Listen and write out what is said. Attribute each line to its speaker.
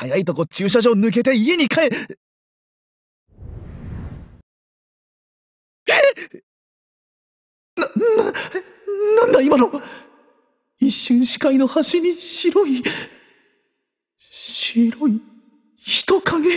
Speaker 1: 早いとこ駐車場抜けて家に帰な、
Speaker 2: な、なんだ今の一瞬視界の端に白い、
Speaker 3: 白い人影